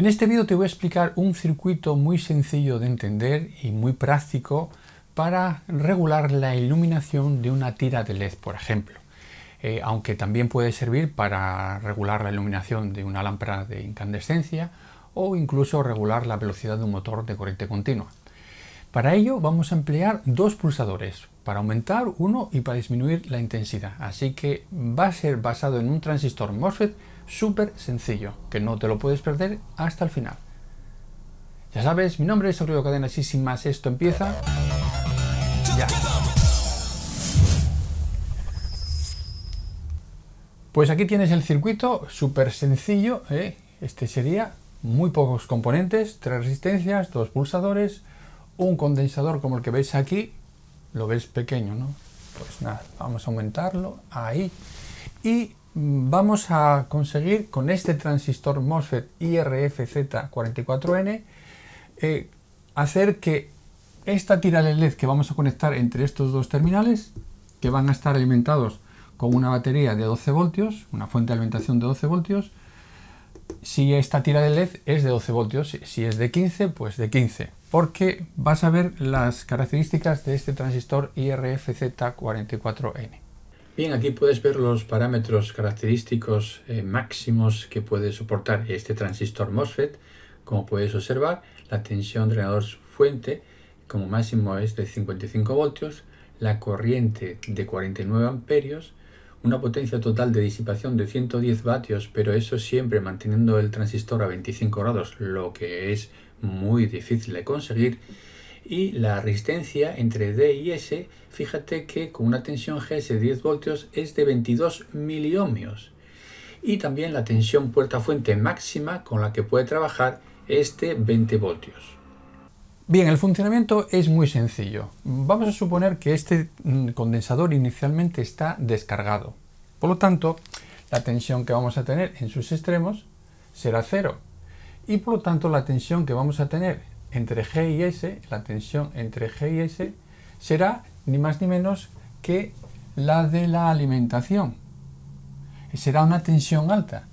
En este vídeo te voy a explicar un circuito muy sencillo de entender y muy práctico para regular la iluminación de una tira de LED, por ejemplo. Eh, aunque también puede servir para regular la iluminación de una lámpara de incandescencia o incluso regular la velocidad de un motor de corriente continua. Para ello vamos a emplear dos pulsadores, para aumentar uno y para disminuir la intensidad. Así que va a ser basado en un transistor MOSFET súper sencillo, que no te lo puedes perder hasta el final. Ya sabes, mi nombre es Rodrigo Cadenas y sin más esto empieza Pues aquí tienes el circuito, súper sencillo, ¿eh? este sería muy pocos componentes, tres resistencias, dos pulsadores, un condensador como el que veis aquí, lo ves pequeño, ¿no? Pues nada, vamos a aumentarlo, ahí, y vamos a conseguir con este transistor MOSFET IRFZ44N eh, hacer que esta tira de LED que vamos a conectar entre estos dos terminales, que van a estar alimentados con una batería de 12 voltios, una fuente de alimentación de 12 voltios, si esta tira de LED es de 12 voltios, si es de 15, pues de 15, porque vas a ver las características de este transistor IRFZ44N. Bien, aquí puedes ver los parámetros característicos eh, máximos que puede soportar este transistor MOSFET. Como puedes observar, la tensión drenador fuente como máximo es de 55 voltios, la corriente de 49 amperios, una potencia total de disipación de 110 vatios, pero eso siempre manteniendo el transistor a 25 grados, lo que es muy difícil de conseguir, y la resistencia entre D y S, fíjate que con una tensión GS de 10 voltios es de 22 miliohmios. Y también la tensión puerta-fuente máxima con la que puede trabajar es de 20 voltios. Bien, el funcionamiento es muy sencillo. Vamos a suponer que este mm, condensador inicialmente está descargado. Por lo tanto, la tensión que vamos a tener en sus extremos será cero. Y por lo tanto, la tensión que vamos a tener entre G y S, la tensión entre G y S, será ni más ni menos que la de la alimentación. Será una tensión alta,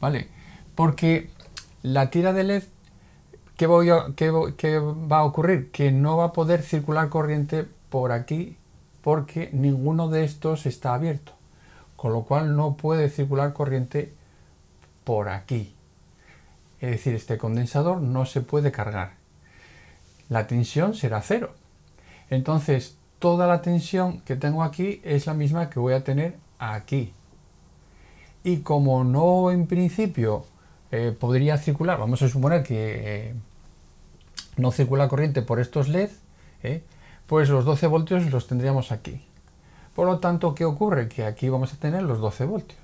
¿vale? Porque la tira de LED, ¿qué, va a ocurrir? Que no va a poder circular corriente por aquí porque ninguno de estos está abierto. Con lo cual no puede circular corriente por aquí. Es decir, este condensador no se puede cargar la tensión será cero. Entonces, toda la tensión que tengo aquí es la misma que voy a tener aquí. Y como no en principio eh, podría circular, vamos a suponer que eh, no circula corriente por estos LED, eh, pues los 12 voltios los tendríamos aquí. Por lo tanto, ¿qué ocurre? Que aquí vamos a tener los 12 voltios.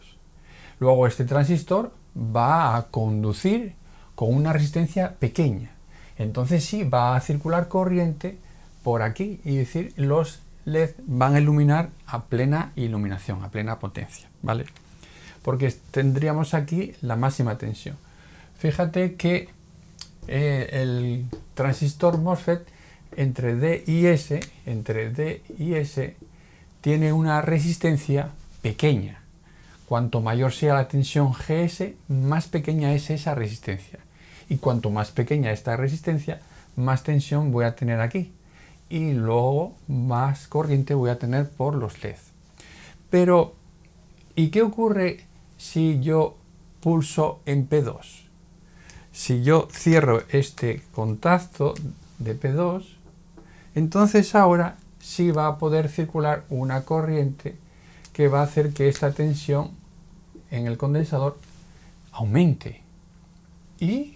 Luego este transistor va a conducir con una resistencia pequeña entonces sí va a circular corriente por aquí y decir los leds van a iluminar a plena iluminación, a plena potencia, ¿vale? Porque tendríamos aquí la máxima tensión. Fíjate que eh, el transistor MOSFET entre D y S, entre D y S, tiene una resistencia pequeña. Cuanto mayor sea la tensión GS, más pequeña es esa resistencia. Y cuanto más pequeña esta resistencia, más tensión voy a tener aquí. Y luego más corriente voy a tener por los LEDs. Pero, ¿y qué ocurre si yo pulso en P2? Si yo cierro este contacto de P2, entonces ahora sí va a poder circular una corriente que va a hacer que esta tensión en el condensador aumente. Y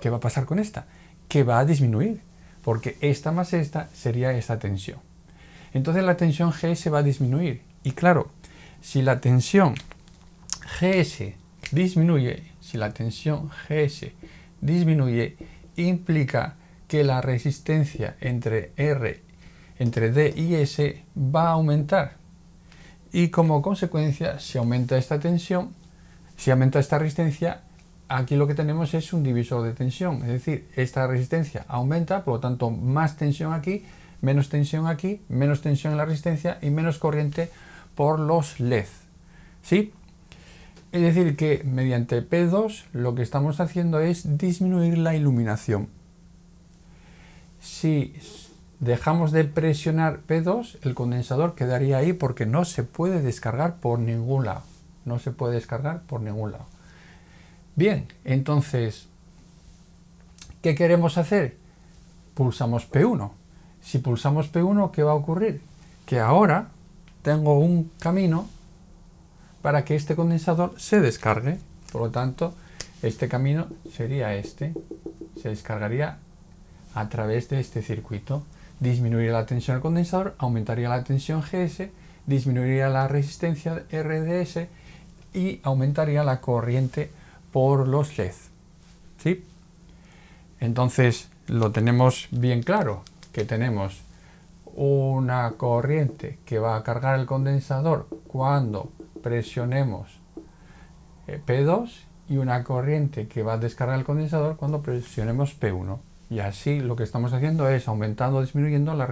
¿Qué va a pasar con esta? Que va a disminuir, porque esta más esta sería esta tensión. Entonces la tensión GS va a disminuir. Y claro, si la tensión GS disminuye, si la tensión GS disminuye, implica que la resistencia entre R, entre D y S va a aumentar. Y como consecuencia, si aumenta esta tensión, si aumenta esta resistencia, aquí lo que tenemos es un divisor de tensión, es decir, esta resistencia aumenta, por lo tanto más tensión aquí, menos tensión aquí, menos tensión en la resistencia y menos corriente por los LED. ¿Sí? Es decir, que mediante P2 lo que estamos haciendo es disminuir la iluminación. Si dejamos de presionar P2, el condensador quedaría ahí porque no se puede descargar por ningún lado. No se puede descargar por ningún lado. Bien, entonces, ¿qué queremos hacer? Pulsamos P1. Si pulsamos P1, ¿qué va a ocurrir? Que ahora tengo un camino para que este condensador se descargue. Por lo tanto, este camino sería este. Se descargaría a través de este circuito. Disminuiría la tensión del condensador, aumentaría la tensión GS, disminuiría la resistencia RDS y aumentaría la corriente por los LEDs. Entonces lo tenemos bien claro, que tenemos una corriente que va a cargar el condensador cuando presionemos eh, P2 y una corriente que va a descargar el condensador cuando presionemos P1. Y así lo que estamos haciendo es aumentando o disminuyendo la,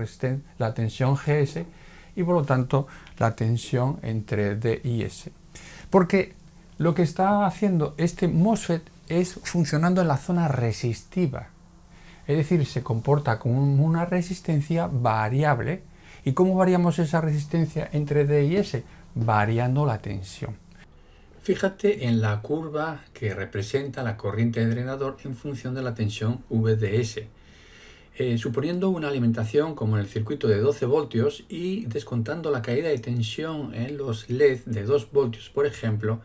la tensión GS y por lo tanto la tensión entre D y S. Porque lo que está haciendo este MOSFET es funcionando en la zona resistiva. Es decir, se comporta como una resistencia variable. ¿Y cómo variamos esa resistencia entre D y S? Variando la tensión. Fíjate en la curva que representa la corriente de drenador en función de la tensión VDS. Eh, suponiendo una alimentación como en el circuito de 12 voltios y descontando la caída de tensión en los LED de 2 voltios, por ejemplo,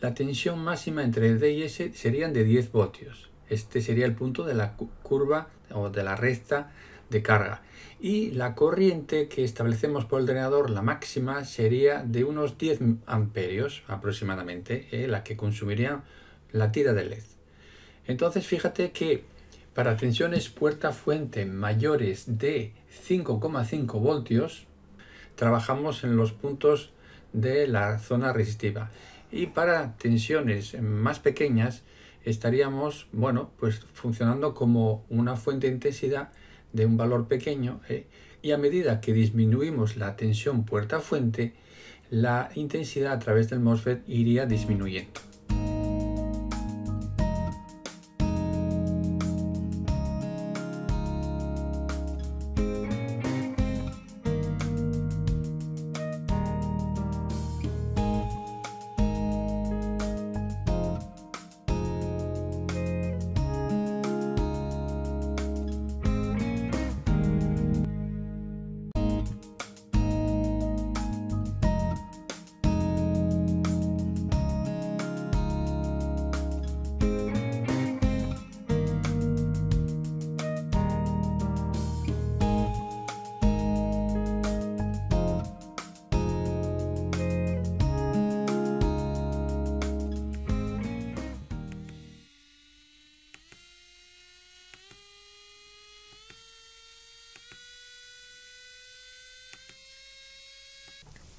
la tensión máxima entre el D y S serían de 10 voltios. Este sería el punto de la curva o de la recta de carga. Y la corriente que establecemos por el drenador, la máxima, sería de unos 10 amperios aproximadamente, eh, la que consumiría la tira de LED. Entonces fíjate que para tensiones puerta-fuente mayores de 5,5 voltios, trabajamos en los puntos de la zona resistiva y para tensiones más pequeñas estaríamos, bueno, pues funcionando como una fuente de intensidad de un valor pequeño ¿eh? y a medida que disminuimos la tensión puerta-fuente, la intensidad a través del MOSFET iría disminuyendo.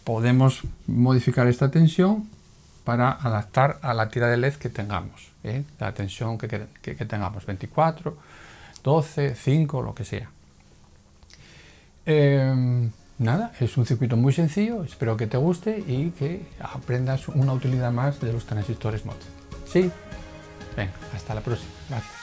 podemos modificar esta tensión para adaptar a la tira de LED que tengamos, ¿eh? la tensión que, tengamos, 24, 12, 5, lo que sea. Em, nada, es un circuito muy sencillo, espero que te guste y que aprendas una utilidad más de los transistores MOD. ¿Sí? Venga, hasta la próxima. Gracias.